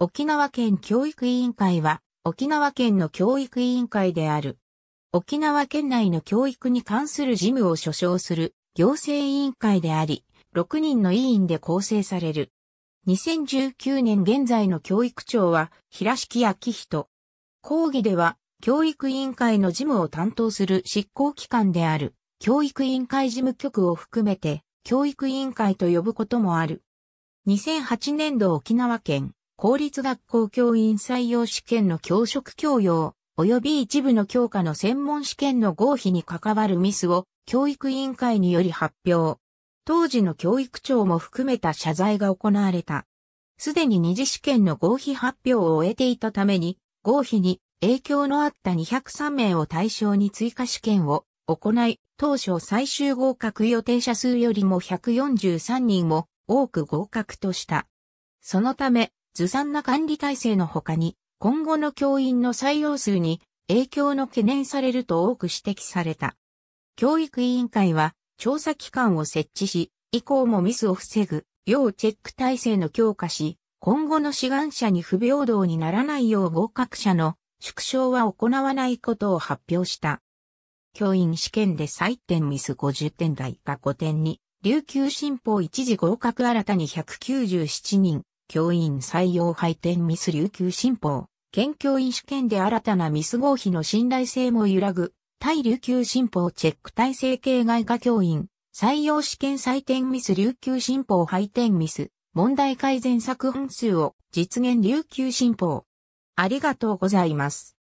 沖縄県教育委員会は、沖縄県の教育委員会である。沖縄県内の教育に関する事務を所掌する行政委員会であり、6人の委員で構成される。2019年現在の教育長は平敷昭人。講義では教育委員会の事務を担当する執行機関である教育委員会事務局を含めて教育委員会と呼ぶこともある。2008年度沖縄県公立学校教員採用試験の教職教養、及び一部の教科の専門試験の合否に関わるミスを教育委員会により発表。当時の教育長も含めた謝罪が行われた。すでに二次試験の合否発表を終えていたために、合否に影響のあった203名を対象に追加試験を行い、当初最終合格予定者数よりも143人も多く合格とした。そのため、ずさんな管理体制の他に、今後の教員の採用数に影響の懸念されると多く指摘された。教育委員会は調査機関を設置し、以降もミスを防ぐ、要チェック体制の強化し、今後の志願者に不平等にならないよう合格者の縮小は行わないことを発表した。教員試験で採点ミス50点台が5点に、琉球新報一時合格新たに197人、教員採用配点ミス琉球新報、県教員試験で新たなミス合否の信頼性も揺らぐ、対琉球新報チェック体制系外科教員、採用試験採点ミス琉球新報配点ミス、問題改善作本数を実現琉球新報。ありがとうございます。